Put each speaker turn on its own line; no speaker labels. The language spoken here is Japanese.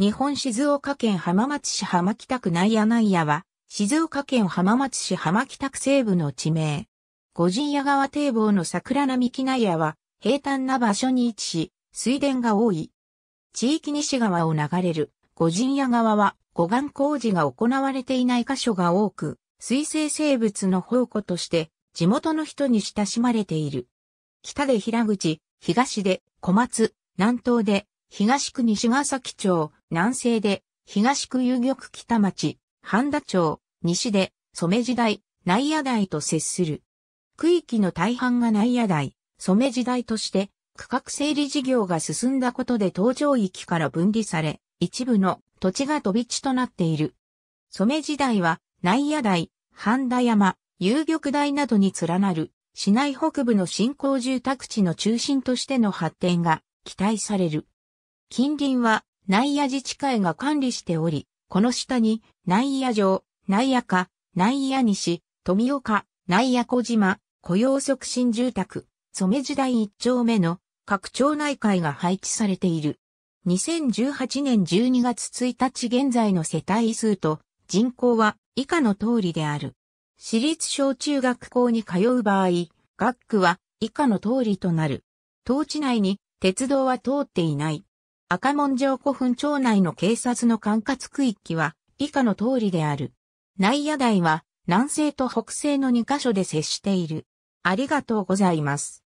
日本静岡県浜松市浜北区内野内野は、静岡県浜松市浜北区西部の地名。五神谷川堤防の桜並木内野は、平坦な場所に位置し、水田が多い。地域西側を流れる五神谷川は、護岸工事が行われていない箇所が多く、水生生物の宝庫として、地元の人に親しまれている。北で平口、東で小松、南東で東区西ヶ崎町、南西で、東区遊玉北町、半田町、西で、染時代、内野台と接する。区域の大半が内野台、染時代として、区画整理事業が進んだことで東場域から分離され、一部の土地が飛び地となっている。染時代は、内野台、半田山、遊玉台などに連なる、市内北部の新興住宅地の中心としての発展が期待される。近隣は内野自治会が管理しており、この下に内野城、内野家、内野西、富岡、内野小島、雇用促進住宅、染時代一丁目の各町内会が配置されている。2018年12月1日現在の世帯数と人口は以下の通りである。私立小中学校に通う場合、学区は以下の通りとなる。当地内に鉄道は通っていない。赤門城古墳町内の警察の管轄区域は以下の通りである。内野台は南西と北西の2カ所で接している。ありがとうござい
ます。